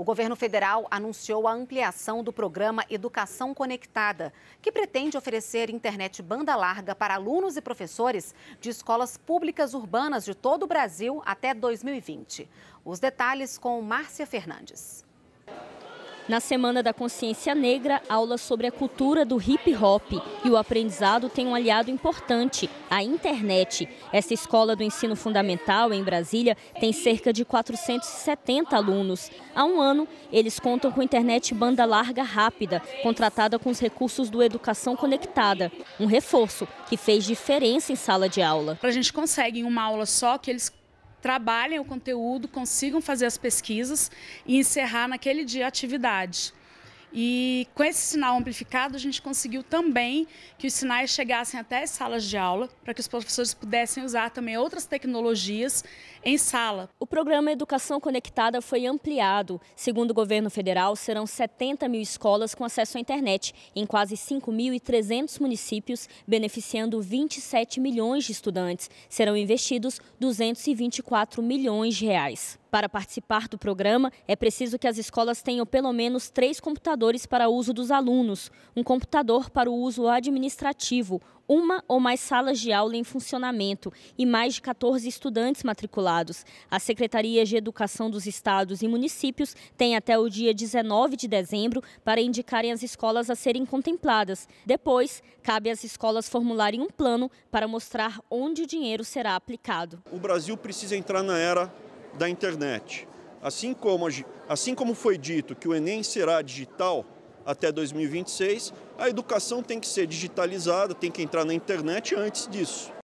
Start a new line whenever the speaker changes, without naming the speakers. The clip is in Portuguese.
O governo federal anunciou a ampliação do programa Educação Conectada, que pretende oferecer internet banda larga para alunos e professores de escolas públicas urbanas de todo o Brasil até 2020. Os detalhes com Márcia Fernandes.
Na Semana da Consciência Negra, aulas sobre a cultura do hip hop e o aprendizado tem um aliado importante, a internet. Essa escola do ensino fundamental em Brasília tem cerca de 470 alunos. Há um ano, eles contam com internet banda larga rápida, contratada com os recursos do Educação
Conectada, um reforço que fez diferença em sala de aula. A gente consegue em uma aula só que eles trabalhem o conteúdo, consigam fazer as pesquisas e encerrar naquele dia a atividade. E com esse sinal amplificado, a gente conseguiu também que os sinais chegassem até as salas de aula, para que os professores pudessem usar também outras tecnologias em sala. O programa Educação Conectada foi ampliado.
Segundo o governo federal, serão 70 mil escolas com acesso à internet em quase 5.300 municípios, beneficiando 27 milhões de estudantes. Serão investidos 224 milhões de reais. Para participar do programa, é preciso que as escolas tenham pelo menos três computadores para uso dos alunos, um computador para o uso administrativo, uma ou mais salas de aula em funcionamento e mais de 14 estudantes matriculados. As secretarias de Educação dos estados e municípios têm até o dia 19 de dezembro para indicarem as escolas a serem contempladas. Depois, cabe às escolas formularem um plano para mostrar onde o dinheiro será aplicado.
O Brasil precisa entrar na era da internet. Assim como, assim como foi dito que o Enem será digital até 2026, a educação tem que ser digitalizada, tem que entrar na internet antes disso.